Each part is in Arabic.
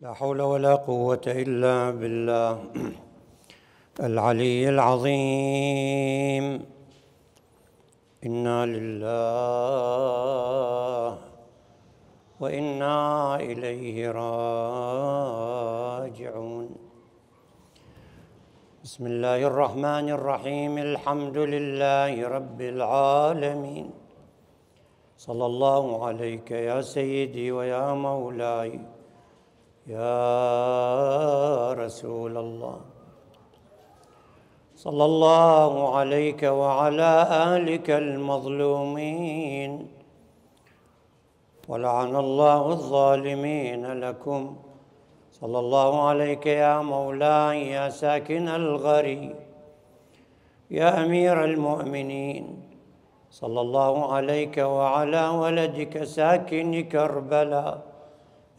لا حول ولا قوة إلا بالله العلي العظيم إنا لله وإنا إليه راجعون بسم الله الرحمن الرحيم الحمد لله رب العالمين صلى الله عليك يا سيدي ويا مولاي يا رسول الله صلى الله عليك وعلى آلك المظلومين ولعن الله الظالمين لكم صلى الله عليك يا مولاي يا ساكن الغري يا أمير المؤمنين صلى الله عليك وعلى ولدك ساكن كربلاء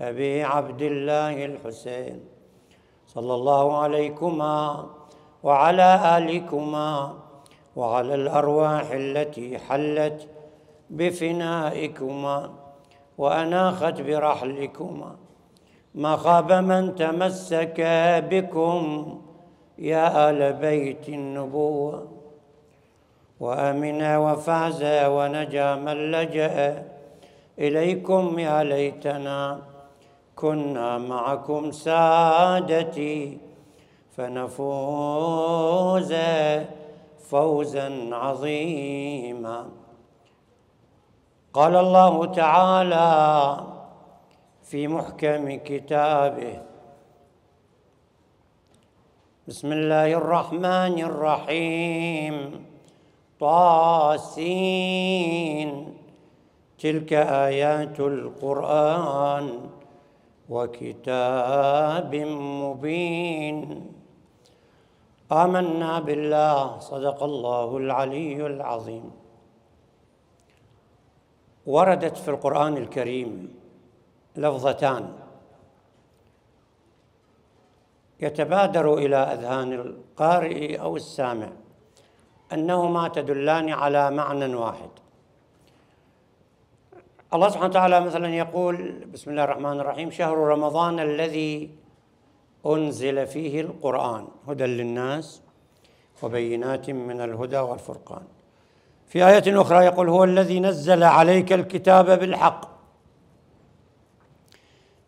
أبي عبد الله الحسين صلى الله عليكما وعلى آلكما وعلى الأرواح التي حلت بفنائكما وأناخت برحلكما ما خاب من تمسك بكم يا آل بيت النبوة وأمن وفاز ونجا من لجأ إليكم يا ليتنا كنا معكم سادتي فنفوز فوزا عظيما قال الله تعالى في محكم كتابه بسم الله الرحمن الرحيم طاسين تلك ايات القران وكتاب مبين امنا بالله صدق الله العلي العظيم وردت في القران الكريم لفظتان يتبادر الى اذهان القارئ او السامع انهما تدلان على معنى واحد الله سبحانه وتعالى مثلا يقول بسم الله الرحمن الرحيم شهر رمضان الذي أنزل فيه القرآن هدى للناس وبينات من الهدى والفرقان في آية أخرى يقول هو الذي نزل عليك الكتاب بالحق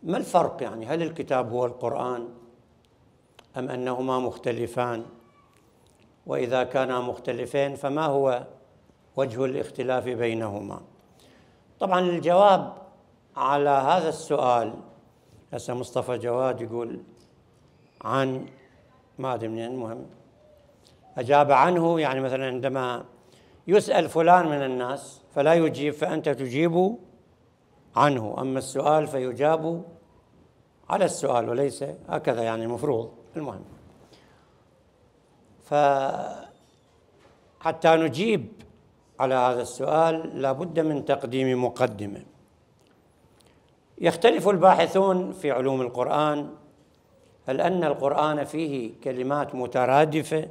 ما الفرق يعني هل الكتاب هو القرآن أم أنهما مختلفان وإذا كانا مختلفين فما هو وجه الاختلاف بينهما طبعا الجواب على هذا السؤال هسه مصطفى جواد يقول عن ما ادري منين المهم اجاب عنه يعني مثلا عندما يسال فلان من الناس فلا يجيب فانت تجيب عنه اما السؤال فيجاب على السؤال وليس هكذا يعني المفروض المهم ف حتى نجيب على هذا السؤال لابد من تقديم مقدمه يختلف الباحثون في علوم القران هل ان القران فيه كلمات مترادفه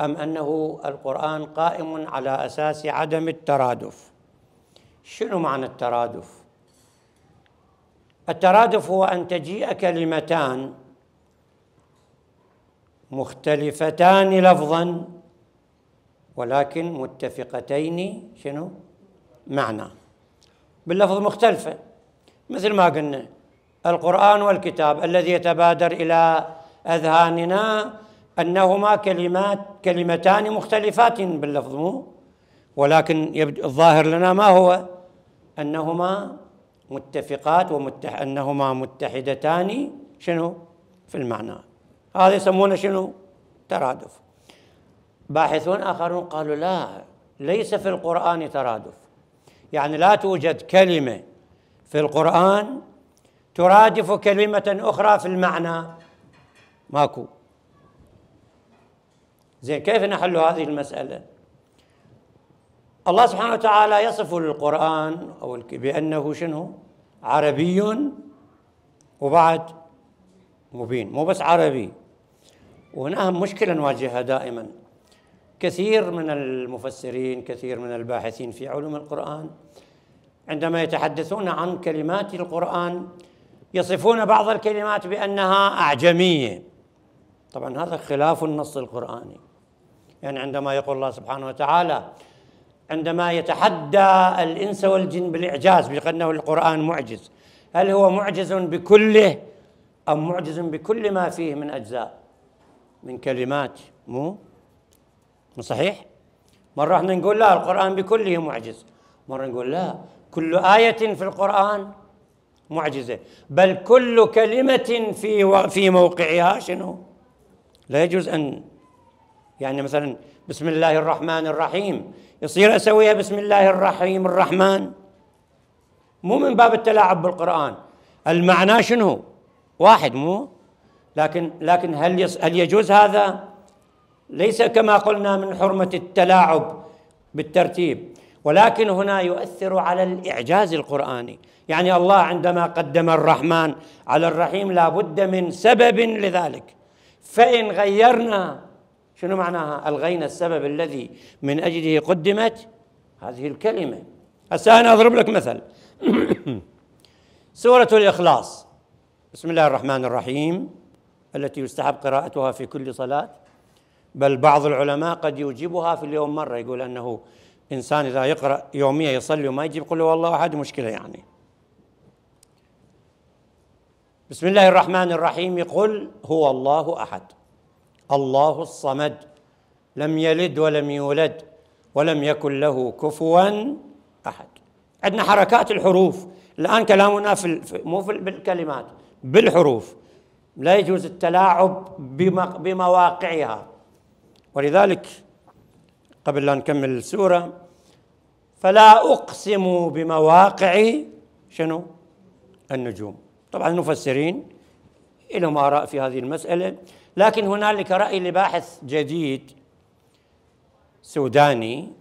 ام انه القران قائم على اساس عدم الترادف شنو معنى الترادف الترادف هو ان تجيء كلمتان مختلفتان لفظا ولكن متفقتين شنو معنى باللفظ مختلفة مثل ما قلنا القرآن والكتاب الذي يتبادر إلى أذهاننا أنهما كلمات كلمتان مختلفات باللفظ مو ولكن يبدو الظاهر لنا ما هو أنهما متفقات ومتح أنهما متحدتان شنو في المعنى هذا يسمونه شنو ترادف باحثون آخرون قالوا لا ليس في القرآن ترادف يعني لا توجد كلمة في القرآن ترادف كلمة أخرى في المعنى ماكو زين كيف نحل هذه المسألة الله سبحانه وتعالى يصف القرآن أو بأنه شنو عربي وبعد مبين مو بس عربي وهنا مشكلة نواجهها دائما كثير من المفسرين كثير من الباحثين في علوم القرآن عندما يتحدثون عن كلمات القرآن يصفون بعض الكلمات بأنها أعجمية طبعا هذا خلاف النص القرآني يعني عندما يقول الله سبحانه وتعالى عندما يتحدى الإنس والجن بالإعجاز بأنه القرآن معجز هل هو معجز بكله أم معجز بكل ما فيه من أجزاء من كلمات مو صحيح؟ مرة احنا نقول لا القرآن بكله معجز مرة نقول لا كل آية في القرآن معجزة بل كل كلمة في و... في موقعها شنو؟ لا يجوز أن يعني مثلا بسم الله الرحمن الرحيم يصير أسويها بسم الله الرحيم الرحمن مو من باب التلاعب بالقرآن المعنى شنو؟ واحد مو؟ لكن لكن هل يص... هل يجوز هذا؟ ليس كما قلنا من حرمه التلاعب بالترتيب ولكن هنا يؤثر على الاعجاز القراني يعني الله عندما قدم الرحمن على الرحيم لا بد من سبب لذلك فان غيرنا شنو معناها الغينا السبب الذي من اجله قدمت هذه الكلمه هسه انا اضرب لك مثل سوره الاخلاص بسم الله الرحمن الرحيم التي يستحب قراءتها في كل صلاه بل بعض العلماء قد يوجبها في اليوم مرة يقول أنه إنسان إذا يقرأ يوميا يصلي وما يجيب قل والله أحد مشكلة يعني بسم الله الرحمن الرحيم قل هو الله أحد الله الصمد لم يلد ولم يولد ولم يكن له كفوا أحد عندنا حركات الحروف الآن كلامنا في مو في بالكلمات بالحروف لا يجوز التلاعب بمواقعها ولذلك قبل لا نكمل السورة فلا أقسم بمواقع شنو النجوم طبعا المفسرين لهم آراء في هذه المسألة لكن هنالك رأي لباحث جديد سوداني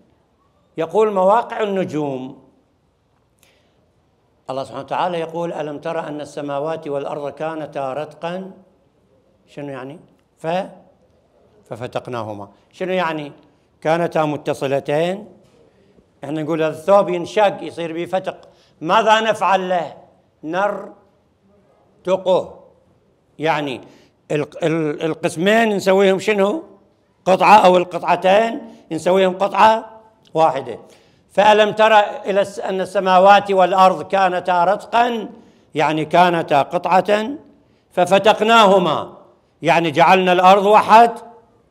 يقول مواقع النجوم الله سبحانه وتعالى يقول ألم ترى أن السماوات والأرض كانتا رتقا شنو يعني؟ ف ففتقناهما شنو يعني كانتا متصلتين احنا نقول الثوب ينشق يصير به فتق ماذا نفعل له نرتقه يعني القسمين نسويهم شنو قطعة أو القطعتين نسويهم قطعة واحدة فألم ترى إلى أن السماوات والأرض كانتا رتقا يعني كانتا قطعة ففتقناهما يعني جعلنا الأرض وحد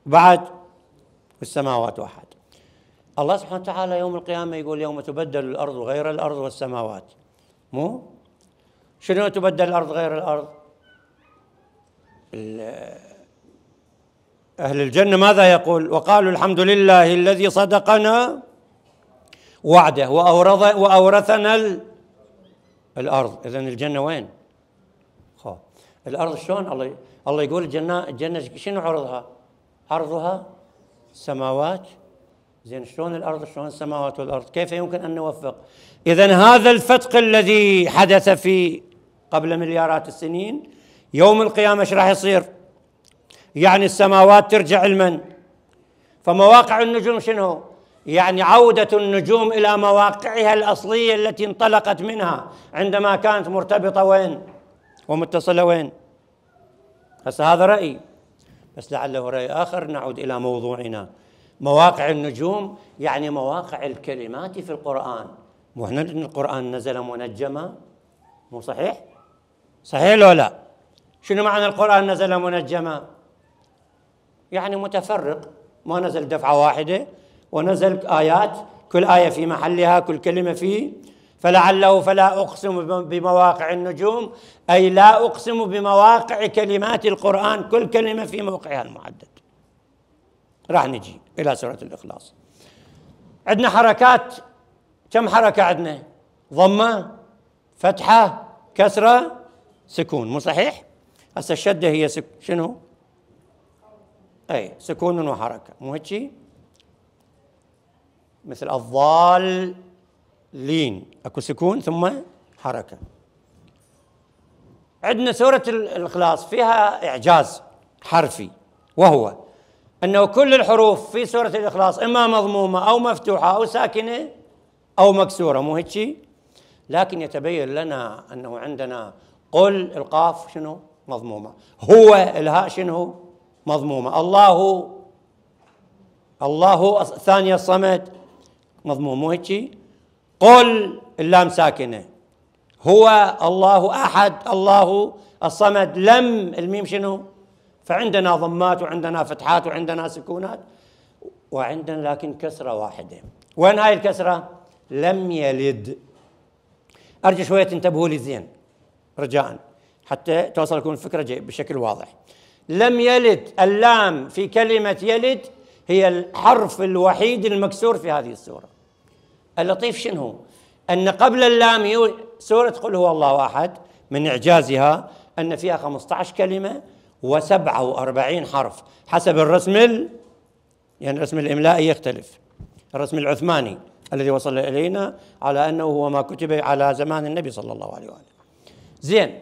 بعد والسماوات واحد الله سبحانه وتعالى يوم القيامة يقول يوم تبدل الأرض غير الأرض والسماوات مو شنو تبدل الأرض غير الأرض أهل الجنة ماذا يقول وقالوا الحمد لله الذي صدقنا وعده وأورث وأورثنا الأرض إذا الجنة وين خو. الأرض شلون الله الله يقول الجنة الجنة شنو عرضها عرضها سماوات زين شلون الارض شلون السماوات والارض كيف يمكن ان نوفق اذا هذا الفتق الذي حدث في قبل مليارات السنين يوم القيامه ايش راح يصير يعني السماوات ترجع لمن فمواقع النجوم شنو يعني عودة النجوم إلى مواقعها الأصلية التي انطلقت منها عندما كانت مرتبطة وين ومتصلة وين هسه هذا رأيي بس لعله رأي آخر نعود إلى موضوعنا مواقع النجوم يعني مواقع الكلمات في القرآن مو احنا القرآن نزل منجما مو صحيح؟ صحيح لو لا؟ شنو معنى القرآن نزل منجما؟ يعني متفرق ما نزل دفعة واحدة ونزل آيات كل آية في محلها كل كلمة في فلعله فلا أقسم بمواقع النجوم أي لا أقسم بمواقع كلمات القرآن كل كلمة في موقعها المحدد راح نجي إلى سورة الإخلاص عندنا حركات كم حركة عندنا ضمة فتحة كسرة سكون مو صحيح هسه الشدة هي سك... شنو أي سكون وحركة مو هيك مثل الضال لين اكو سكون ثم حركه عندنا سوره الاخلاص فيها اعجاز حرفي وهو انه كل الحروف في سوره الاخلاص اما مضمومه او مفتوحه او ساكنه او مكسوره مو هيك لكن يتبين لنا انه عندنا قل القاف شنو مضمومه هو الهاء شنو مضمومه الله الله ثانية الصمد مضموم مو هيك قل اللام ساكنه هو الله احد الله الصمد لم الميم شنو؟ فعندنا ضمات وعندنا فتحات وعندنا سكونات وعندنا لكن كسره واحده وين هاي الكسره؟ لم يلد ارجو شويه تنتبهوا لي زين رجاء حتى توصل لكم الفكره بشكل واضح لم يلد اللام في كلمه يلد هي الحرف الوحيد المكسور في هذه السوره اللطيف شنو أن قبل اللام سورة قل هو الله أحد من إعجازها أن فيها 15 كلمة و47 حرف حسب الرسم ال... يعني الرسم الإملائي يختلف الرسم العثماني الذي وصل إلينا على أنه هو ما كتب على زمان النبي صلى الله عليه وآله زين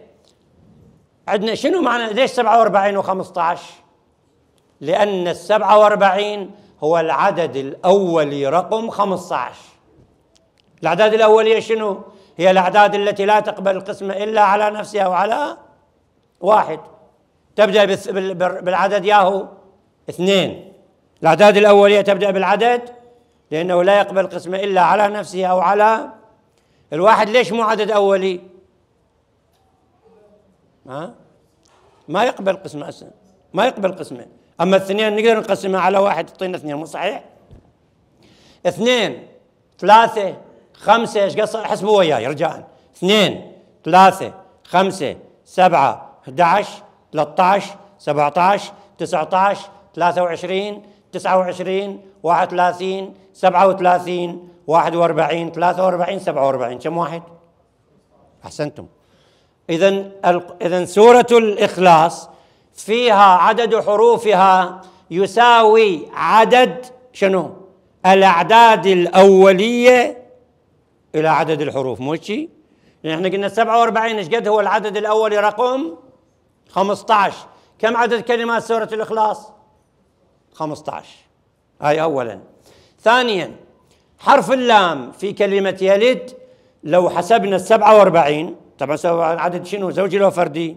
عندنا شنو معنى ليش 47 و15 لأن ال 47 هو العدد الأولي رقم 15 الأعداد الأولية شنو؟ هي الأعداد التي لا تقبل القسمة إلا على نفسها وعلى واحد تبدأ بالعدد ياهو اثنين الأعداد الأولية تبدأ بالعدد لأنه لا يقبل القسمة إلا على نفسه أو على الواحد ليش مو عدد أولي؟ ها؟ ما يقبل قسمة أصلا ما يقبل قسمة أما الاثنين نقدر نقسمها على واحد تعطينا اثنين مو صحيح؟ اثنين ثلاثة خمسة ايش قصر حسبوا وياي رجاء اثنين ثلاثة خمسة سبعة 11 13 17 19 23 29 31 37 41 43 47 كم واحد؟ احسنتم اذا اذا سوره الاخلاص فيها عدد حروفها يساوي عدد شنو؟ الاعداد الاوليه الى عدد الحروف مو شيء يعني احنا قلنا 47 ايش قد هو العدد الاولي رقم 15 كم عدد كلمات سوره الاخلاص 15 هاي اولا ثانيا حرف اللام في كلمه يلد لو حسبنا 47 طبعا عدد شنو زوجي لو فردي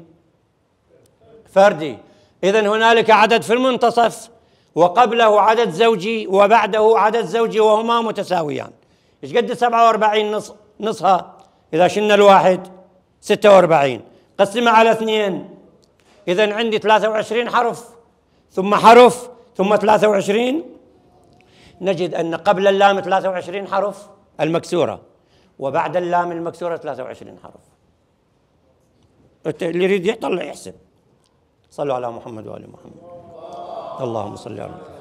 فردي اذا هنالك عدد في المنتصف وقبله عدد زوجي وبعده عدد زوجي وهما متساويان ايش قد 47 نص نصها اذا شلنا الواحد 46 قسمها على اثنين اذا عندي 23 حرف ثم حرف ثم 23 نجد ان قبل اللام 23 حرف المكسوره وبعد اللام المكسوره 23 حرف اللي يريد يطلع يحسب صلوا على محمد وال محمد اللهم صل على محمد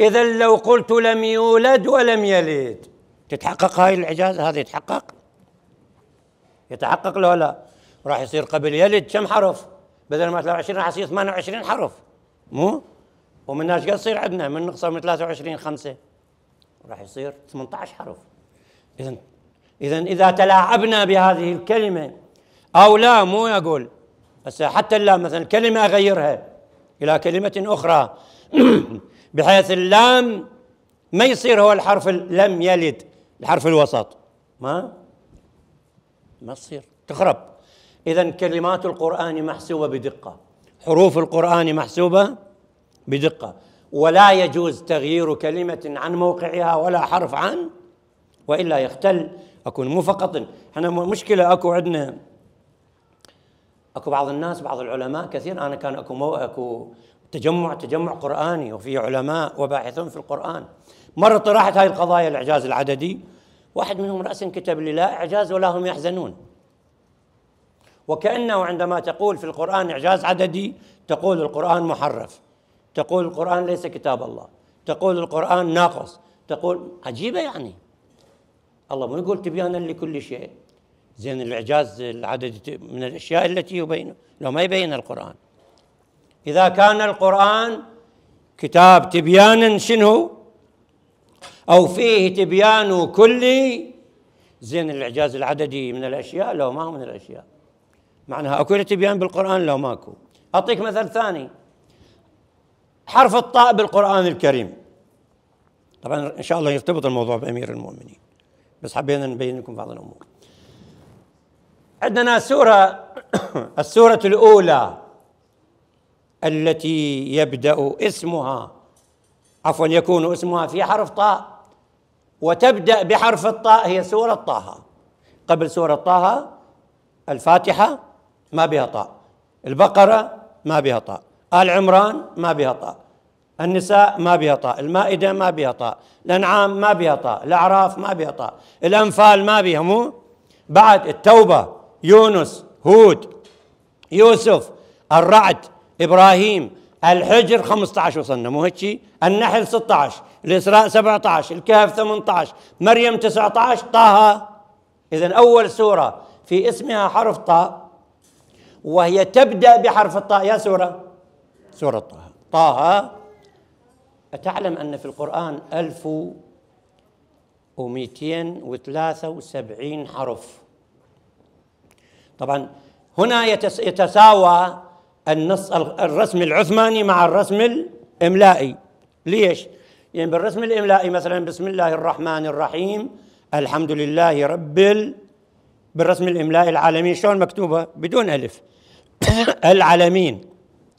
إذا لو قلت لم يولد ولم يلد تتحقق هاي الإعجاز هذا يتحقق يتحقق لو لا راح يصير قبل يلد كم حرف بدل ما 23 راح يصير 28 حرف مو ومن ايش قد يصير عندنا من نقصر من 23 5 راح يصير 18 حرف اذا اذا اذا تلاعبنا بهذه الكلمه او لا مو اقول هسه حتى لا مثلا كلمه اغيرها الى كلمه اخرى بحيث اللام ما يصير هو الحرف لم يلد الحرف الوسط ما ما تصير تخرب اذا كلمات القران محسوبه بدقه حروف القران محسوبه بدقه ولا يجوز تغيير كلمه عن موقعها ولا حرف عن والا يختل اكون مو فقط احنا مشكله اكو عندنا اكو بعض الناس بعض العلماء كثير انا كان اكو مو اكو تجمع تجمع قرآني وفيه علماء وباحثون في القرآن مرة طرحت هاي القضايا الإعجاز العددي واحد منهم رأسا كتب لي لا إعجاز ولا هم يحزنون وكأنه عندما تقول في القرآن إعجاز عددي تقول القرآن محرف تقول القرآن ليس كتاب الله تقول القرآن ناقص تقول عجيبة يعني الله مو يقول تبيانا لكل شيء زين الإعجاز العددي من الأشياء التي يبينه لو ما يبين القرآن إذا كان القرآن كتاب تبيان شنو أو فيه تبيان كلي زين الإعجاز العددي من الأشياء لو ما هو من الأشياء معناها أكو تبيان بالقرآن لو ماكو أعطيك مثل ثاني حرف الطاء بالقرآن الكريم طبعا إن شاء الله يرتبط الموضوع بأمير المؤمنين بس حبينا نبين لكم بعض الأمور عندنا سورة السورة الأولى التي يبدا اسمها عفوا يكون اسمها في حرف طاء وتبدا بحرف الطاء هي سوره طه قبل سوره طه الفاتحه ما بها طاء البقره ما بها طاء ال عمران ما بها طاء النساء ما بها طاء المائده ما بها طاء الانعام ما بها طاء الاعراف ما بها طاء الانفال ما بها مو بعد التوبه يونس هود يوسف الرعد ابراهيم الحجر 15 وصلنا مو هيك النحل 16 الاسراء 17 الكهف 18 مريم 19 طه اذا اول سوره في اسمها حرف طاء وهي تبدا بحرف الطاء يا سوره سوره طه طه أتعلم أن في القرآن 1273 حرف طبعا هنا يتساوى النص الرسم العثماني مع الرسم الاملائي ليش؟ يعني بالرسم الاملائي مثلا بسم الله الرحمن الرحيم الحمد لله رب ال... بالرسم الاملائي العالمي شلون مكتوبه؟ بدون الف العالمين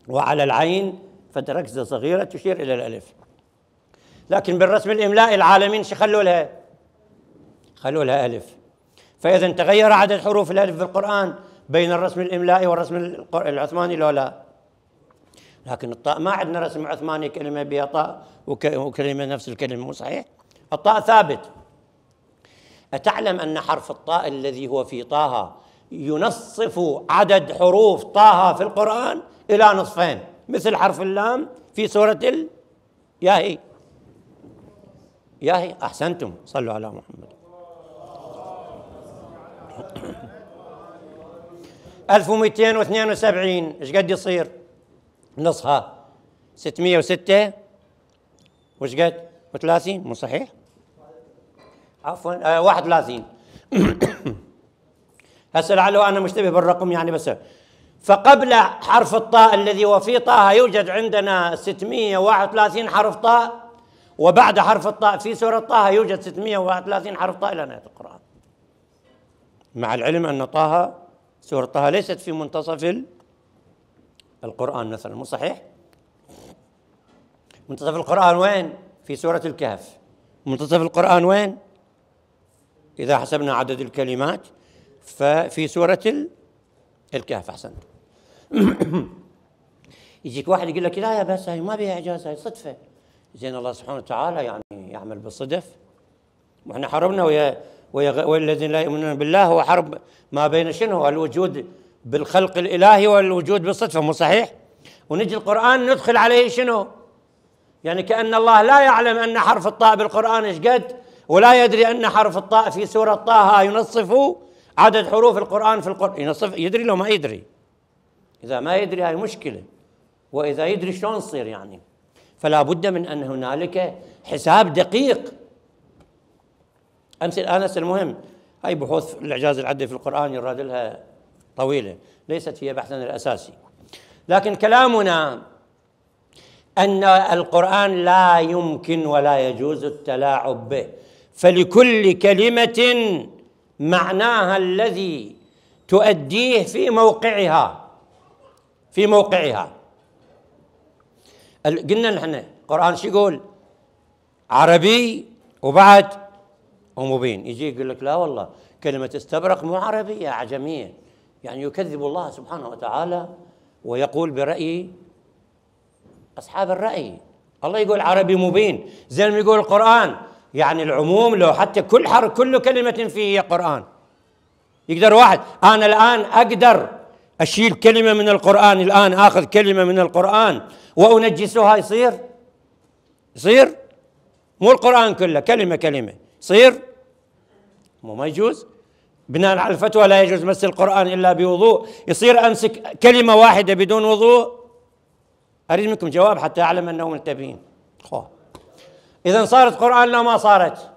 وعلى العين فتركزه صغيره تشير الى الالف لكن بالرسم الاملائي العالمين شو خلوا لها؟ خلوا لها الف فاذا تغير عدد حروف الالف في القران بين الرسم الاملائي والرسم العثماني لو لا لكن الطاء ما عندنا رسم عثماني كلمه بها طاء وكلمه نفس الكلمه مو صحيح الطاء ثابت أتعلم أن حرف الطاء الذي هو في طه ينصف عدد حروف طه في القرآن إلى نصفين مثل حرف اللام في سورة ال... ياهي ياهي أحسنتم صلوا على محمد 1272 ايش قد يصير؟ نصها 606 وايش قد؟ و30 مو صحيح؟ عفوا آه 31 هسه لعله انا مشتبه بالرقم يعني بس فقبل حرف الطاء الذي في طه يوجد عندنا 631 حرف طاء وبعد حرف الطاء في سورة طه يوجد 631 حرف طاء إلى نهاية القرآن مع العلم أن طه سورة طه ليست في منتصف القرآن مثلا مو صحيح؟ منتصف القرآن وين؟ في سورة الكهف منتصف القرآن وين؟ إذا حسبنا عدد الكلمات ففي سورة الكهف أحسنت يجيك واحد يقول لك لا يا بس هاي ما بها إعجاز هاي صدفة زين الله سبحانه وتعالى يعني يعمل بالصدف واحنا حربنا ويا والذين لا يؤمنون بالله هو حرب ما بين شنو الوجود بالخلق الالهي والوجود بالصدفه مو صحيح؟ ونجي القران ندخل عليه شنو؟ يعني كان الله لا يعلم ان حرف الطاء بالقران ايش قد ولا يدري ان حرف الطاء في سوره طه ينصف عدد حروف القران في القران ينصف يدري لو ما يدري اذا ما يدري هاي مشكله واذا يدري شلون يصير يعني فلا بد من ان هنالك حساب دقيق أمس انس المهم هاي بحوث الاعجاز العدلي في القران يراد لها طويله ليست هي بحثنا الاساسي لكن كلامنا ان القران لا يمكن ولا يجوز التلاعب به فلكل كلمه معناها الذي تؤديه في موقعها في موقعها قلنا نحن القرآن شو يقول عربي وبعد ومبين يجي يقول لك لا والله كلمة استبرق مو عربية أعجمية يعني يكذب الله سبحانه وتعالى ويقول برأي أصحاب الرأي الله يقول عربي مبين زي ما يقول القرآن يعني العموم لو حتى كل حرف كل كلمة فيه هي قرآن يقدر واحد أنا الآن أقدر أشيل كلمة من القرآن الآن آخذ كلمة من القرآن وأنجسها يصير يصير مو القرآن كله كلمة كلمة صير مو ما يجوز بناء على الفتوى لا يجوز مس القرآن إلا بوضوء يصير أمسك كلمة واحدة بدون وضوء أريد منكم جواب حتى أعلم أنه منتبهين إذا صارت قرآن لو ما صارت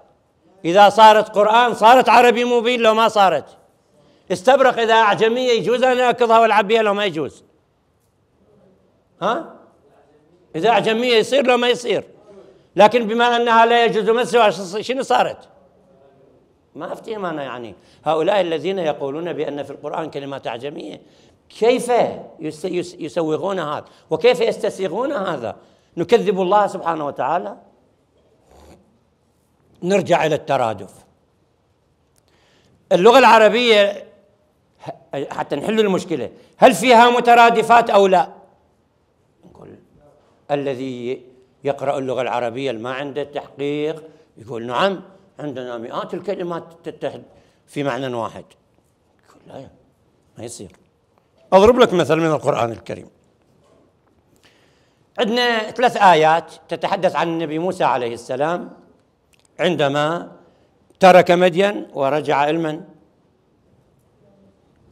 إذا صارت قرآن صارت عربي مبين لو ما صارت استبرق إذا أعجمية يجوز أنا أكضها والعب بها لو ما يجوز ها إذا أعجمية يصير لو ما يصير لكن بما أنها لا يجوز مسها شنو صارت ما أفتي انا يعني هؤلاء الذين يقولون بأن في القرآن كلمات أعجمية كيف يسوغون هذا وكيف يستسيغون هذا نكذب الله سبحانه وتعالى نرجع إلى الترادف اللغة العربية حتى نحل المشكلة هل فيها مترادفات أو لا نقول الذي يقرأ اللغة العربية ما عنده تحقيق يقول نعم عندنا مئات الكلمات تتحد في معنى واحد يقول لا ما يصير أضرب لك مثل من القرآن الكريم عندنا ثلاث آيات تتحدث عن النبي موسى عليه السلام عندما ترك مدين ورجع علما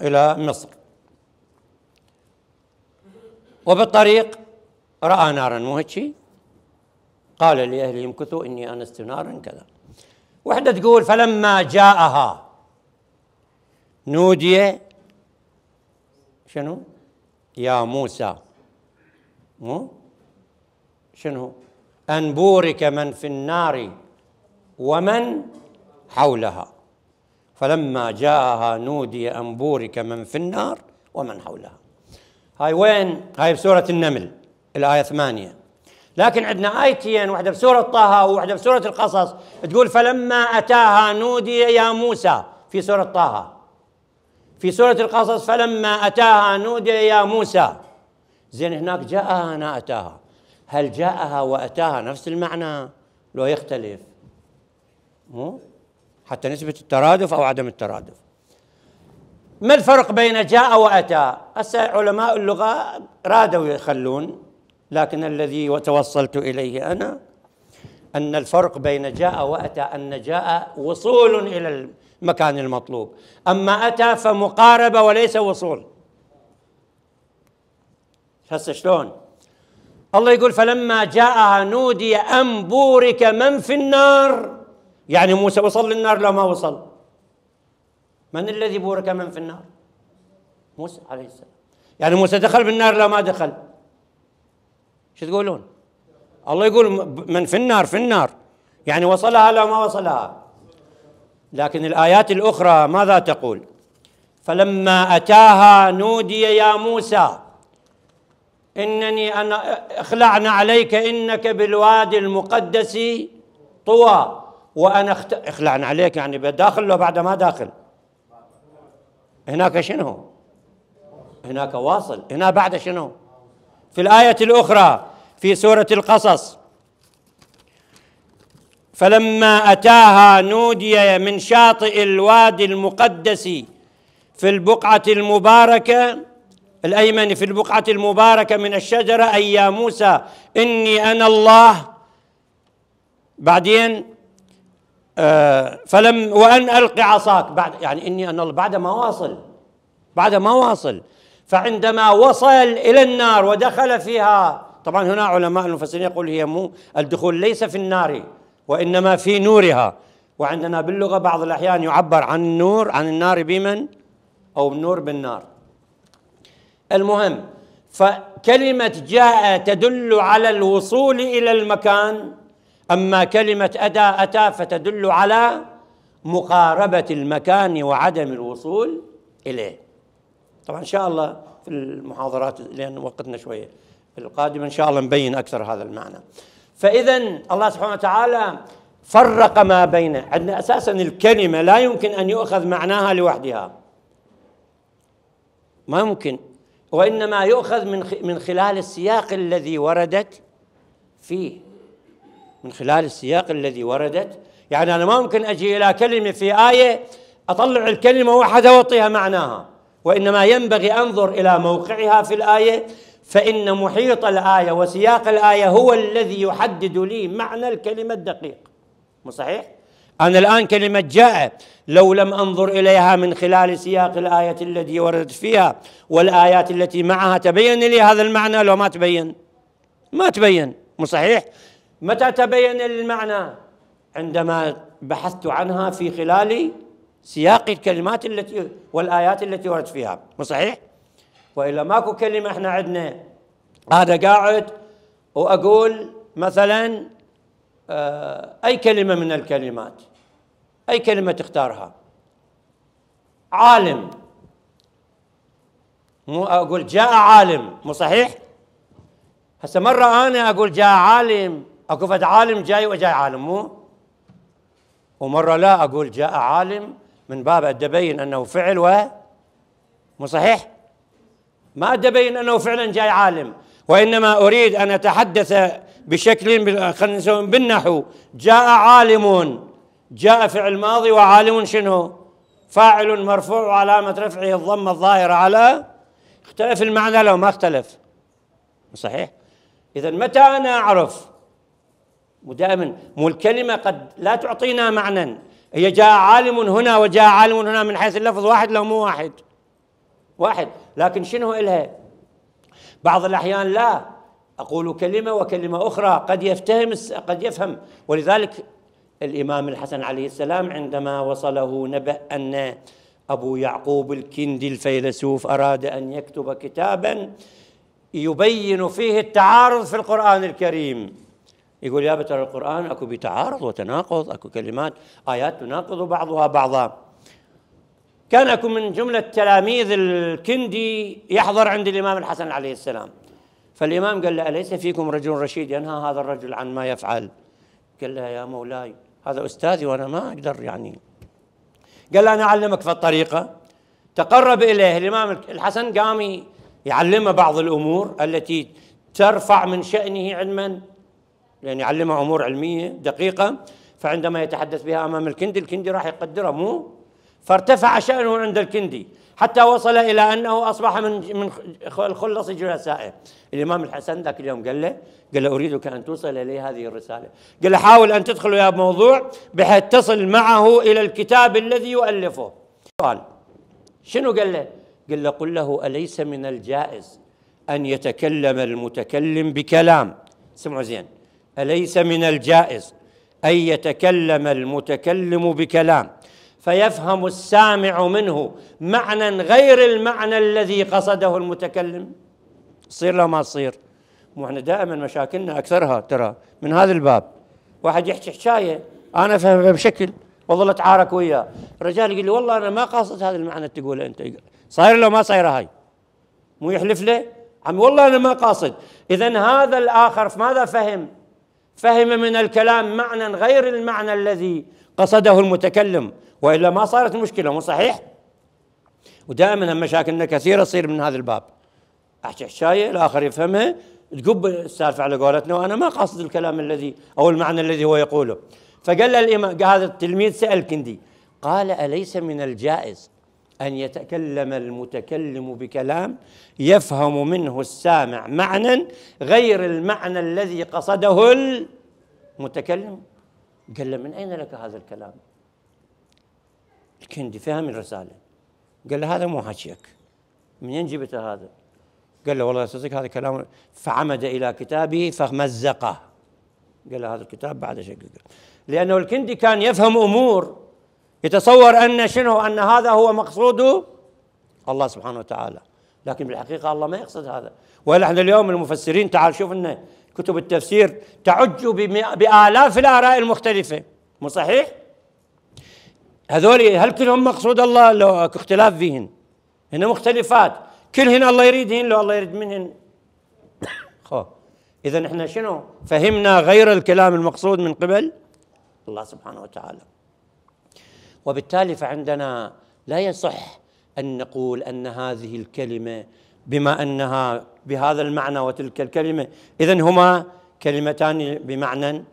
إلى مصر وبالطريق رأى نارا مو هيك قال لأهله امكثوا إني أنست نارا كذا وحدة تقول فلما جاءها نودي شنو يا موسى مو شنو أن بورك من في النار ومن حولها فلما جاءها نودي أن بورك من في النار ومن حولها هاي وين هاي بسورة النمل الآية ثمانية لكن عندنا آيتين واحدة في سوره طه وواحدة في سوره القصص تقول فلما أتاها نودي يا موسى في سورة طه في سورة القصص فلما أتاها نودي يا موسى زين هناك جاءها هنا أتاها هل جاءها وأتاها نفس المعنى لو يختلف مو حتى نسبة الترادف أو عدم الترادف ما الفرق بين جاء وأتى هسه علماء اللغة رادوا يخلون لكن الذي وتوصلت اليه انا ان الفرق بين جاء واتى ان جاء وصول الى المكان المطلوب اما اتى فمقاربه وليس وصول هسه شلون الله يقول فلما جاءها نودي أن بورك من في النار يعني موسى وصل للنار لو ما وصل من الذي بورك من في النار موسى عليه السلام يعني موسى دخل بالنار لو ما دخل شو تقولون الله يقول من في النار في النار يعني وصلها لو ما وصلها لكن الآيات الأخرى ماذا تقول فلما أتاها نودي يا موسى إنني أنا اخلعنا عليك إنك بالوادي المقدس طوى وأنا اخت... اخلعنا عليك يعني داخل لو بعد ما داخل هناك شنو هناك واصل هنا بعد شنو في الآية الأخرى في سورة القصص فلما أتاها نودي من شاطئ الوادي المقدس في البقعة المباركة الأيمن في البقعة المباركة من الشجرة أي يا موسى إني أنا الله بعدين آه فلم وأن ألقي عصاك بعد يعني إني أنا الله بعد ما واصل بعد ما واصل فعندما وصل إلى النار ودخل فيها طبعا هنا علماء المفسرين يقول هي مو الدخول ليس في النار وإنما في نورها وعندنا باللغة بعض الأحيان يعبر عن النور عن النار بمن أو النور بالنار المهم فكلمة جاء تدل على الوصول إلى المكان أما كلمة أتى أتى فتدل على مقاربة المكان وعدم الوصول إليه طبعا ان شاء الله في المحاضرات لان وقتنا شويه في القادمه ان شاء الله نبين اكثر هذا المعنى فاذا الله سبحانه وتعالى فرق ما بين عندنا اساسا الكلمه لا يمكن ان يؤخذ معناها لوحدها ما ممكن وانما يؤخذ من من خلال السياق الذي وردت فيه من خلال السياق الذي وردت يعني انا ما ممكن اجي الى كلمه في ايه اطلع الكلمه وحدها واعطيها معناها وإنما ينبغي أنظر إلى موقعها في الآية فإن محيط الآية وسياق الآية هو الذي يحدد لي معنى الكلمة الدقيق مو صحيح؟ أنا الآن كلمة جاء لو لم أنظر إليها من خلال سياق الآية التي وردت فيها والآيات التي معها تبين لي هذا المعنى لو ما تبين ما تبين مو صحيح؟ متى تبين المعنى؟ عندما بحثت عنها في خلال سياق الكلمات التي والايات التي وردت فيها مو صحيح؟ والا ماكو كلمه احنا عندنا هذا قاعد واقول مثلا آه، اي كلمه من الكلمات اي كلمه تختارها عالم مو اقول جاء عالم مو صحيح؟ هسه مره انا اقول جاء عالم اكو فد عالم جاي وجاي عالم مو؟ ومره لا اقول جاء عالم من باب أدبين أنه فعل و مو صحيح ما أدبين أنه فعلا جاي عالم وإنما أريد أن أتحدث بشكل خلينا نسوي بالنحو جاء عالم جاء فعل ماضي وعالم شنو فاعل مرفوع وعلامة رفعه الضمة الظاهرة على اختلف المعنى لو ما اختلف صحيح إذا متى أنا أعرف ودائما مو الكلمة قد لا تعطينا معنى هي جاء عالم هنا وجاء عالم هنا من حيث اللفظ واحد لو مو واحد واحد لكن شنو إلها بعض الأحيان لا أقول كلمة وكلمة أخرى قد يفتهم قد يفهم ولذلك الإمام الحسن عليه السلام عندما وصله نبأ أن أبو يعقوب الكندي الفيلسوف أراد أن يكتب كتابا يبين فيه التعارض في القرآن الكريم يقول يا ترى القرآن أكو بتعارض وتناقض أكو كلمات آيات تناقض بعضها بعضا كان أكو من جملة تلاميذ الكندي يحضر عند الإمام الحسن عليه السلام فالإمام قال له أليس فيكم رجل رشيد ينهى هذا الرجل عن ما يفعل قال له يا مولاي هذا أستاذي وأنا ما أقدر يعني قال له أنا أعلمك في الطريقة تقرب إليه الإمام الحسن قام يعلمه بعض الأمور التي ترفع من شأنه علما لأن يعلمها أمور علمية دقيقة فعندما يتحدث بها أمام الكندي الكندي راح يقدرها مو فارتفع شأنه عند الكندي حتى وصل إلى أنه أصبح من من خلص جلسائه الإمام الحسن ذاك اليوم قال له قال له أريدك أن توصل إلي هذه الرسالة قال له حاول أن تدخل يا موضوع بحيث تصل معه إلى الكتاب الذي يؤلفه قال شنو قال له قال له قل له أليس من الجائز أن يتكلم المتكلم بكلام سمعوا زين أليس من الجائز أن يتكلم المتكلم بكلام فيفهم السامع منه معنى غير المعنى الذي قصده المتكلم صير لا ما تصير مو احنا دائما مشاكلنا اكثرها ترى من هذا الباب واحد يحكي حكايه انا فهمها بشكل واظل اتعارك وياه الرجال يقول لي والله انا ما قاصد هذا المعنى تقوله انت صاير لو ما صاير هاي مو يحلف له عم والله انا ما قاصد اذا هذا الاخر ماذا فهم فهم من الكلام معنى غير المعنى الذي قصده المتكلم والا ما صارت مشكله مو صحيح؟ ودائما مشاكلنا كثيره تصير من هذا الباب احكي حكايه الاخر يفهمها تقب السالفه على قولتنا وانا ما قاصد الكلام الذي او المعنى الذي هو يقوله فقال الامام هذا التلميذ سال كندي قال اليس من الجائز أن يتكلم المتكلم بكلام يفهم منه السامع معنى غير المعنى الذي قصده المتكلم قال له من أين لك هذا الكلام الكندي فهم الرسالة قال له هذا مو حكيك منين جبت هذا قال له والله صدق هذا كلام فعمد إلى كتابه فمزقه قال له هذا الكتاب بعد شققه لأنه الكندي كان يفهم أمور يتصور ان شنو ان هذا هو مقصود الله سبحانه وتعالى لكن بالحقيقه الله ما يقصد هذا ولا احنا اليوم المفسرين تعال شوف لنا كتب التفسير تعج بالاف الاراء المختلفه مو صحيح؟ هذول هل كلهم مقصود الله لو اكو اختلاف فيهن هن مختلفات كلهن الله يريدهن لو الله يريد منهن خو اذا احنا شنو فهمنا غير الكلام المقصود من قبل الله سبحانه وتعالى وبالتالي فعندنا لا يصح ان نقول ان هذه الكلمه بما انها بهذا المعنى وتلك الكلمه اذا هما كلمتان بمعنى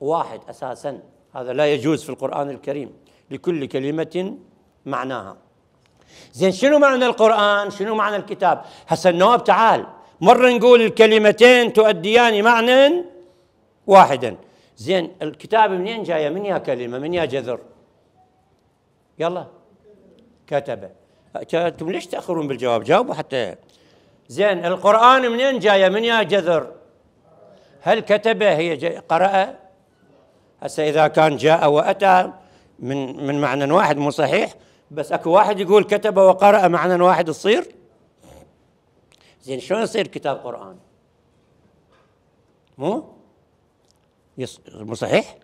واحد اساسا هذا لا يجوز في القران الكريم لكل كلمه معناها زين شنو معنى القران شنو معنى الكتاب هسه النواب تعال مره نقول الكلمتين تؤديان معنى واحدا زين الكتاب منين جايه من يا كلمه من يا جذر يلا كتب انتم ليش تاخرون بالجواب جاوبوا حتى زين القران منين جايه من يا جذر هل كتبه هي قرأه؟ هسه اذا كان جاء واتى من من معنى واحد مو صحيح بس اكو واحد يقول كتب وقرأ معنى واحد تصير زين شلون يصير كتاب قرآن؟ مو؟ مو صحيح؟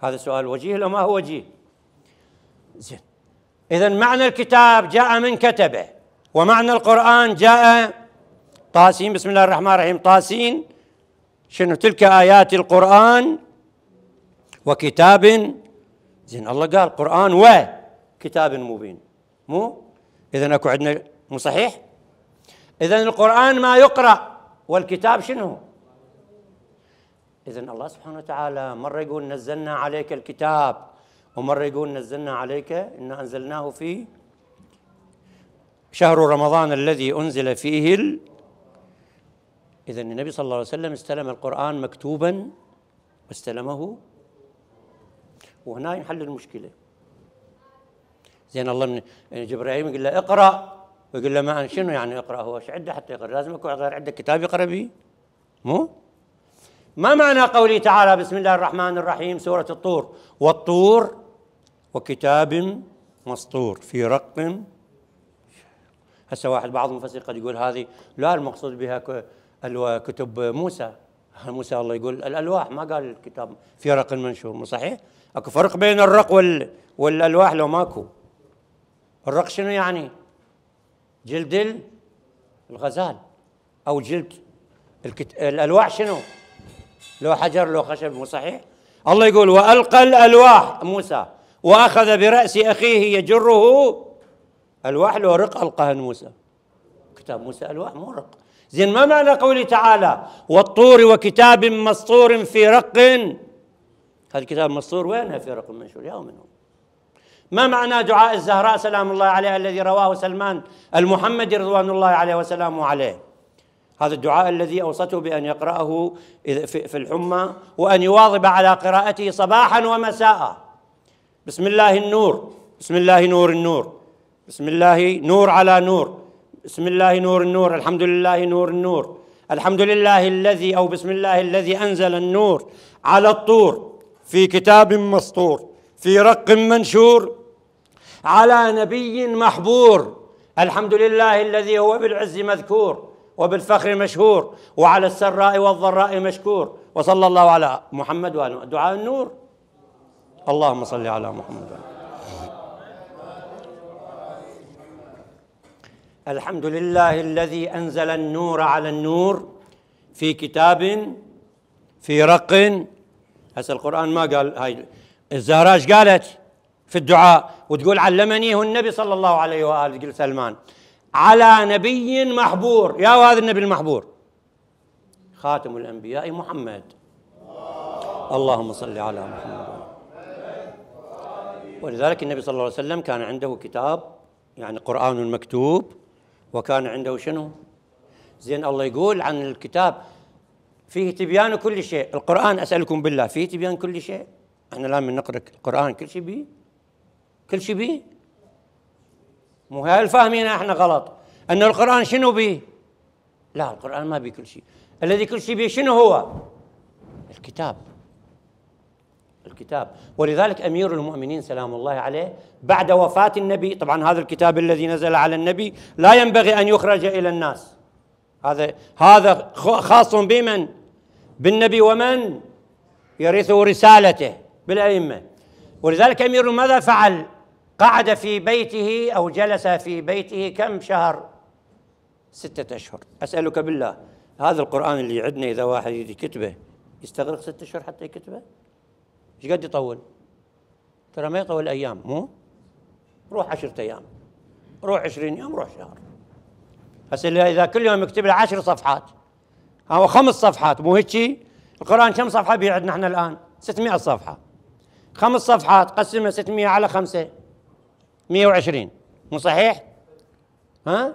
هذا سؤال وجيه لو ما هو وجيه؟ زين إذا معنى الكتاب جاء من كتبه ومعنى القرآن جاء طاسين بسم الله الرحمن الرحيم طاسين شنو تلك آيات القرآن وكتاب زين الله قال قرآن وكتاب مبين مو إذا أكو عندنا مو صحيح إذا القرآن ما يقرأ والكتاب شنو إذا الله سبحانه وتعالى مرة يقول نزلنا عليك الكتاب ومرة يقول نزلنا عليك إن أنزلناه في شهر رمضان الذي أنزل فيه ال... إذا النبي صلى الله عليه وسلم استلم القرآن مكتوبا واستلمه وهنا ينحل المشكلة زين الله من جبرائيل يقول له اقرأ ويقول له ما شنو يعني اقرأ هو ايش عنده حتى يقرأ لازم يكون عنده كتاب يقرأ به مو؟ ما معنى قوله تعالى بسم الله الرحمن الرحيم سورة الطور والطور وكتاب مسطور في رق هسه واحد بعض المفسرين قد يقول هذه لا المقصود بها كتب موسى موسى الله يقول الالواح ما قال الكتاب في رق منشور مو صحيح؟ اكو فرق بين الرق وال والالواح لو ماكو الرق شنو يعني؟ جلد الغزال او جلد الكت... الالواح شنو؟ لو حجر لو خشب مو صحيح؟ الله يقول والقى الالواح موسى وأخذ برأس أخيه يجره الوحل ورق ألقاها موسى كتاب موسى الوح مو رق زين ما معنى قوله تعالى والطور وكتاب مسطور في رق هذا الكتاب مسطور وينها في رق منشور يا منهم ما معنى دعاء الزهراء سلام الله عليها الذي رواه سلمان المحمدي رضوان الله عليه وسلامه عليه هذا الدعاء الذي اوصته بان يقراه في الحمى وان يواظب على قراءته صباحا ومساء بسم الله النور بسم الله نور النور بسم الله نور على نور بسم الله نور النور الحمد لله نور النور الحمد لله الذي او بسم الله الذي انزل النور على الطور في كتاب مسطور في رق منشور على نبي محبور الحمد لله الذي هو بالعز مذكور وبالفخر مشهور وعلى السراء والضراء مشكور وصلى الله على محمد وآله دعاء النور اللهم صل على محمد الحمد لله الذي أنزل النور على النور في كتاب في رق هسه القرآن ما قال هاي الزهراج قالت في الدعاء وتقول علمنيه النبي صلى الله عليه وآله تقول سلمان على نبي محبور يا هذا النبي المحبور خاتم الأنبياء محمد اللهم صل على محمد ولذلك النبي صلى الله عليه وسلم كان عنده كتاب يعني قرآن مكتوب وكان عنده شنو زين الله يقول عن الكتاب فيه تبيان كل شيء القرآن أسألكم بالله فيه تبيان كل شيء احنا الآن من نقرأ القرآن كل شيء بيه كل شيء بيه مو هل فاهمين احنا غلط أن القرآن شنو بيه لا القرآن ما بيه كل شيء الذي كل شيء بيه شنو هو الكتاب الكتاب ولذلك أمير المؤمنين سلام الله عليه بعد وفاة النبي طبعا هذا الكتاب الذي نزل على النبي لا ينبغي أن يخرج إلى الناس هذا هذا خاص بمن بالنبي ومن يرثه رسالته بالأئمة ولذلك أمير ماذا فعل قعد في بيته أو جلس في بيته كم شهر ستة أشهر أسألك بالله هذا القرآن اللي عندنا إذا واحد يكتبه يستغرق ستة أشهر حتى يكتبه ايش قد يطول؟ ترى ما يطول ايام مو؟ روح 10 ايام روح 20 يوم روح شهر بس اذا كل يوم يكتب له 10 صفحات او خمس صفحات مو هيك القران كم صفحه بي عندنا احنا الان 600 صفحه خمس صفحات قسمها 600 على خمسه 120 مو صحيح ها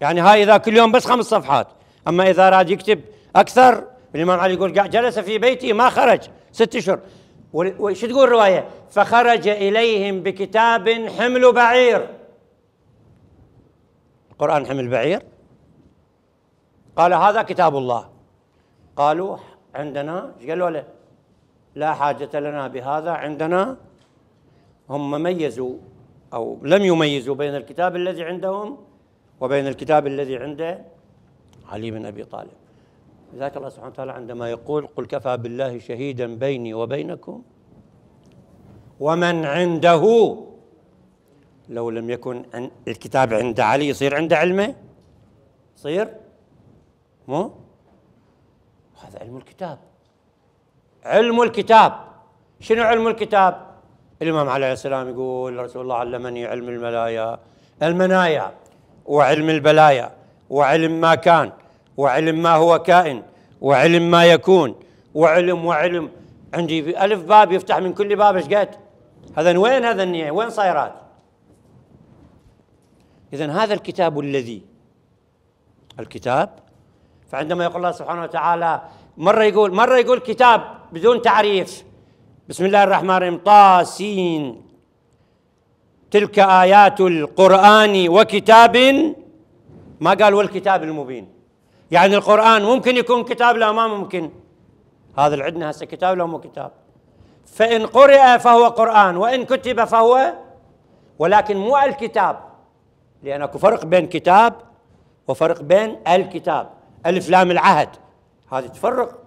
يعني هاي اذا كل يوم بس خمس صفحات اما اذا راد يكتب اكثر الإمام علي يقول جلس في بيتي ما خرج ست أشهر وش تقول الرواية فخرج إليهم بكتاب حمل بعير القرآن حمل بعير قال هذا كتاب الله قالوا عندنا ايش قالوا له لا حاجة لنا بهذا عندنا هم ميزوا أو لم يميزوا بين الكتاب الذي عندهم وبين الكتاب الذي عند علي بن أبي طالب لذلك الله سبحانه وتعالى عندما يقول قل كفى بالله شهيدا بيني وبينكم ومن عنده لو لم يكن الكتاب عند علي يصير عنده علمه يصير مو هذا علم الكتاب علم الكتاب شنو علم الكتاب الإمام عليه السلام يقول رسول الله علمني علم الملايا المنايا وعلم البلايا وعلم ما كان وعلم ما هو كائن وعلم ما يكون وعلم وعلم عندي ألف باب يفتح من كل باب ايش قد؟ هذا وين هذا النية؟ وين صايرات؟ إذا هذا الكتاب الذي الكتاب فعندما يقول الله سبحانه وتعالى مرة يقول مرة يقول كتاب بدون تعريف بسم الله الرحمن الرحيم طاسين تلك آيات القرآن وكتاب ما قال والكتاب المبين يعني القرآن ممكن يكون كتاب لا ما ممكن هذا اللي عندنا هسه كتاب لو مو كتاب فإن قرئ فهو قرآن وإن كتب فهو ولكن مو الكتاب لأن اكو فرق بين كتاب وفرق بين الكتاب ألف لام العهد هذه تفرق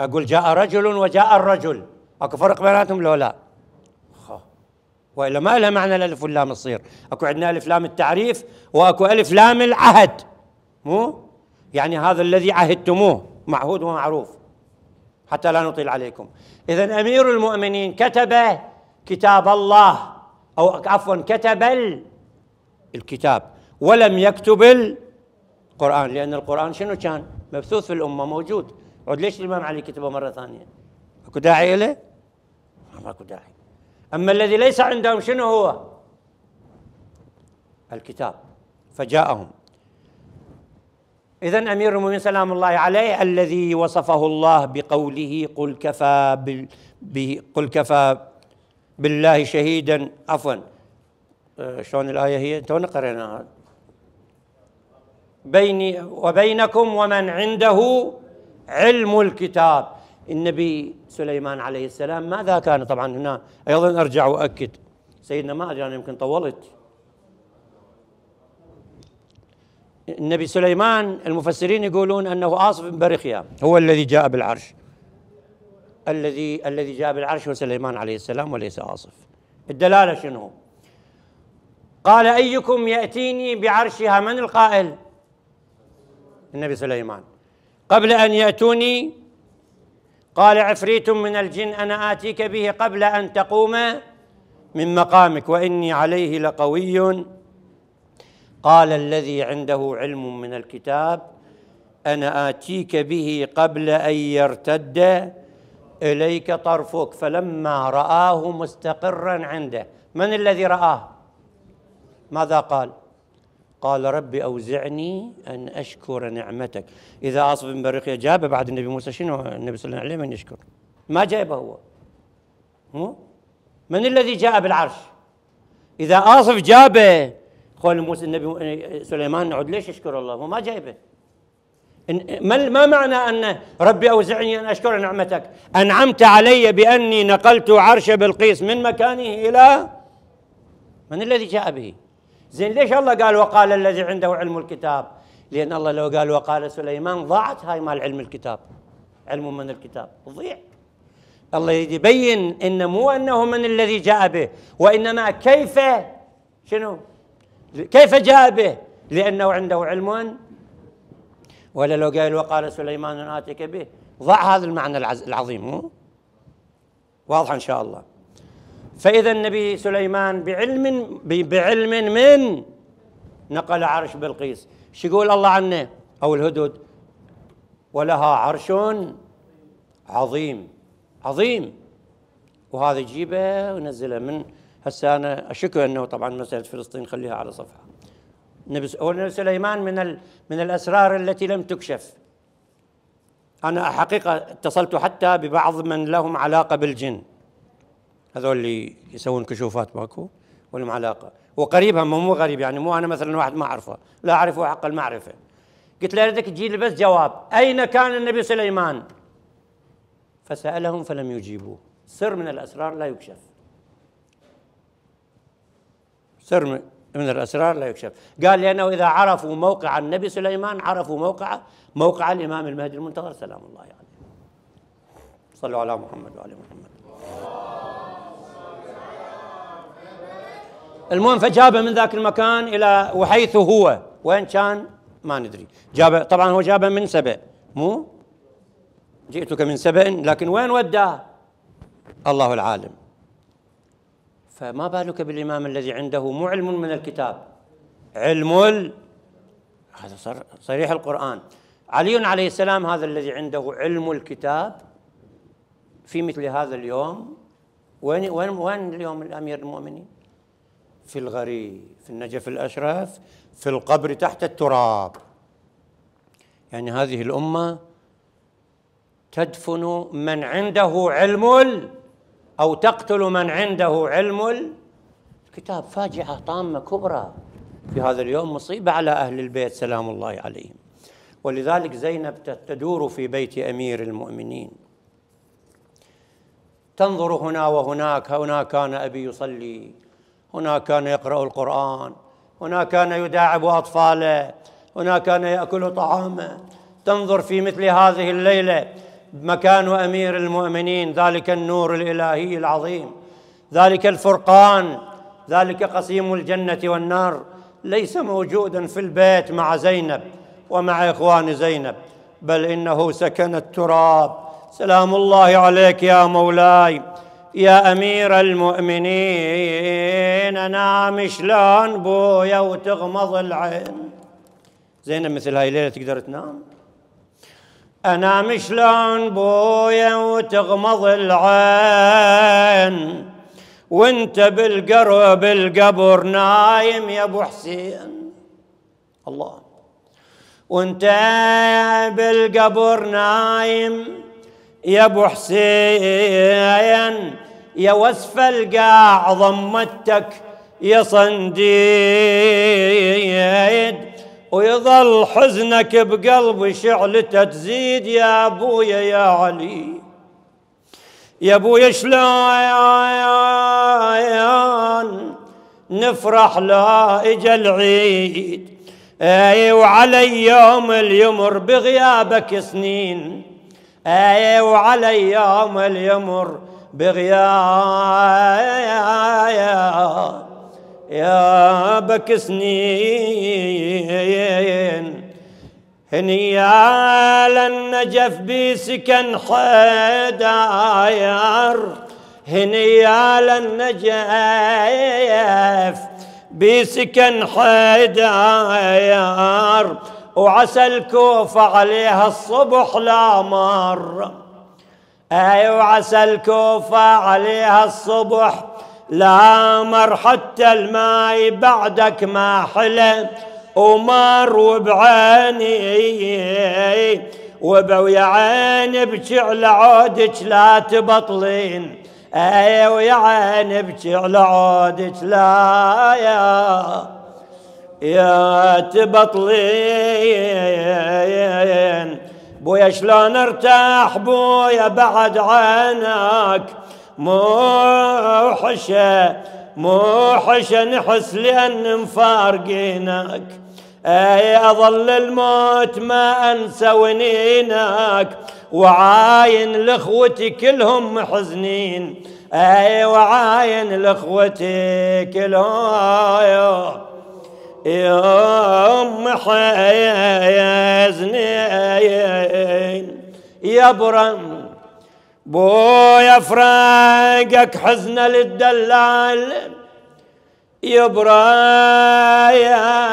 أقول جاء رجل وجاء الرجل اكو فرق بيناتهم لو لا وإلا ما لها معنى الألف واللام تصير اكو عندنا ألف لام التعريف وأكو ألف لام العهد مو يعني هذا الذي عهدتموه معهود ومعروف حتى لا نطيل عليكم إذا أمير المؤمنين كتب كتاب الله أو عفوا كتب الكتاب ولم يكتب القرآن لأن القرآن شنو كان مبثوث في الأمة موجود عود ليش الإمام علي كتبه مرة ثانية اكو داعي له ماكو داعي أما الذي ليس عندهم شنو هو الكتاب فجاءهم إذا أمير المؤمنين سلام الله عليه الذي وصفه الله بقوله قل كفى بال... ب... قل كفى بالله شهيدا عفوا آه، شلون الآية هي؟ تونا قريناها بيني وبينكم ومن عنده علم الكتاب النبي سليمان عليه السلام ماذا كان طبعا هنا أيضا أرجع وأكد سيدنا ما أدري أنا يمكن طولت النبي سليمان المفسرين يقولون انه آصف بن برخيا هو الذي جاء بالعرش الذي الذي جاء بالعرش هو سليمان عليه السلام وليس آصف الدلاله شنو؟ قال ايكم ياتيني بعرشها من القائل؟ النبي سليمان قبل ان ياتوني قال عفريت من الجن انا اتيك به قبل ان تقوم من مقامك واني عليه لقوي قال الذي عنده علم من الكتاب انا اتيك به قبل ان يرتد اليك طرفك فلما راه مستقرا عنده من الذي راه ماذا قال قال ربي أوزعني أن أشكر نعمتك إذا اصب بن برقية جابه بعد النبي موسى شنو النبي صلى الله عليه وسلم من يشكر ما جابه هو مو من الذي جاء بالعرش إذا آصف جابه قول موسى النبي آه، سليمان نعود ليش اشكر الله هو ما جايبه ما ما معنى ان ربي اوزعني ان اشكر نعمتك انعمت علي باني نقلت عرش بلقيس من مكانه الى من الذي جاء به زين ليش الله قال وقال الذي عنده علم الكتاب لان الله لو قال وقال سليمان ضاعت هاي مال علم الكتاب علم من الكتاب ضيع الله يريد يبين ان مو انه من الذي جاء به وانما كيف شنو كيف جاء به لأنه عنده علم ولا لو قال وقال سليمان آتيك به ضع هذا المعنى العظيم مو واضح إن شاء الله فإذا النبي سليمان بعلم بعلم من نقل عرش بلقيس شو يقول الله عنه أو الهدود ولها عرش عظيم عظيم وهذا يجيبه ونزله من هسه انا اشك انه طبعا مساله فلسطين خليها على صفحه النبي هو سليمان من ال من الاسرار التي لم تكشف انا حقيقه اتصلت حتى ببعض من لهم علاقه بالجن هذول اللي يسوون كشوفات ماكو ولهم علاقه وقريب مو مو غريب يعني مو انا مثلا واحد ما اعرفه لا اعرفه حق المعرفه قلت له بدك لي بس جواب اين كان النبي سليمان فسالهم فلم يجيبوه سر من الاسرار لا يكشف سر من الأسرار لا يكشف قال لأنه إذا عرفوا موقع النبي سليمان عرفوا موقعه موقع الإمام المهدي المنتظر سلام الله عليه يعني. صلوا على محمد وعلى محمد المهم فجابه من ذاك المكان إلى وحيث هو وين كان ما ندري جابه طبعا هو جابه من سبأ مو جئتك من سبأ لكن وين وداه الله العالم فما بالك بالإمام الذي عنده مو علم من الكتاب علم ال... هذا صريح القرآن علي عليه السلام هذا الذي عنده علم الكتاب في مثل هذا اليوم وين وين وين اليوم الامير المؤمنين؟ في الغريب في النجف الاشرف في القبر تحت التراب يعني هذه الامه تدفن من عنده علم أو تقتل من عنده علم الكتاب فاجعة طامة كبرى في هذا اليوم مصيبة على أهل البيت سلام الله عليهم ولذلك زينب تدور في بيت أمير المؤمنين تنظر هنا وهناك هنا كان أبي يصلي هنا كان يقرأ القرآن هنا كان يداعب أطفاله هنا كان يأكل طعامه تنظر في مثل هذه الليلة مكان امير المؤمنين ذلك النور الالهي العظيم ذلك الفرقان ذلك قسيم الجنه والنار ليس موجودا في البيت مع زينب ومع اخوان زينب بل انه سكن التراب سلام الله عليك يا مولاي يا امير المؤمنين انا لون بويا وتغمض العين زينب مثل هاي الليله تقدر تنام أنا مشلون بويا وتغمض العين وانت بالقرب القبر نايم يا ابو حسين الله وانت بالقبر نايم يا ابو حسين يا وسف القاع ضمتك يا صنديد ويظل حزنك بقلبي شعلته تزيد يا ابويا يا علي يا ابويا شلون نفرح لا اجا العيد اي وعلى يوم اليمر بغيابك سنين اي وعلى يوم اليمر بغيابك يا بك سنين هنيال النجف بسكن سكن هني هنيال النجف بسكن سكن حداير وعسى الكوفة عليها الصبح لا مر أي أيوة وعسى الكوفة عليها الصبح لا مر حتى الماي بعدك ما حلى ومر وبعيني وبويا عيني بكي على عودك لا تبطلين اي ويا عيني بكي على عودك لا يا يا تبطلين بويا شلون ارتاح بويا بعد عنك موحشة موحشة نحس لأن مفارقينك أي أظل الموت ما أنسى ونينك وعاين لإخوتي كلهم محزنين أي وعاين لإخوتي كلهم يوم يا برم بويا فراقك حزن للدلال يا يا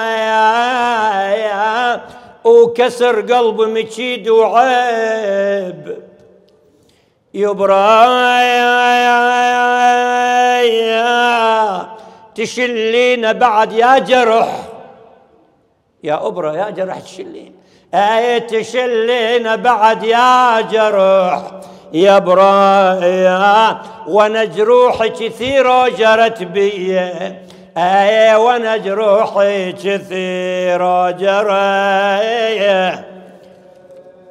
يا وكسر قلب مشيد وعيب يا يا يا تشلينا بعد يا جرح يا أبرة يا جرح تشلين أي تشلينا بعد يا جرح يا برايا وانا جروحي كثير جرت بي اي وانا جروحي كثير جرت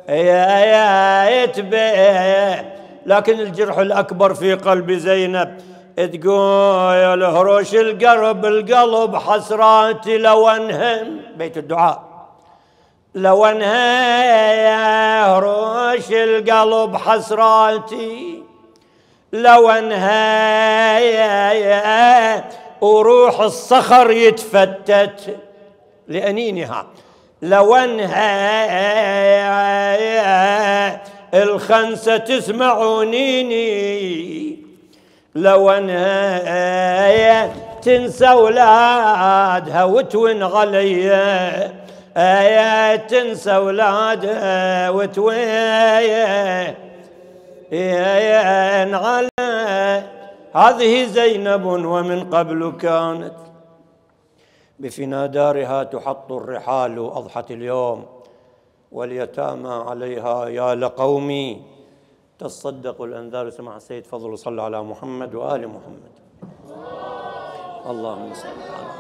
يا يا يتبي لكن الجرح الاكبر في قلب زينب تقول هروش القرب القلب حسراتي لو انهم بيت الدعاء لو يا روش القلب حسراتي لو انها وروح الصخر يتفتت لأنينها لو انها الخنسة تسمعونيني لو انها تنسى اولادها وتون عليّ تنسى اولادها وتوين على هذه زينب ومن قبل كانت بفنا دارها تحط الرحال أضحت اليوم واليتامى عليها يا لقومي تصدق الأنذار سمع السيد فضل صلى على محمد وآل محمد اللهم صل على محمد